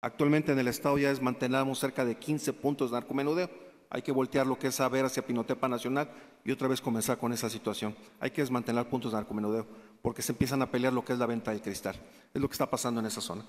Actualmente en el estado ya desmantelamos cerca de 15 puntos de narcomenudeo. Hay que voltear lo que es saber hacia Pinotepa Nacional y otra vez comenzar con esa situación. Hay que desmantelar puntos de narcomenudeo porque se empiezan a pelear lo que es la venta de cristal. Es lo que está pasando en esa zona.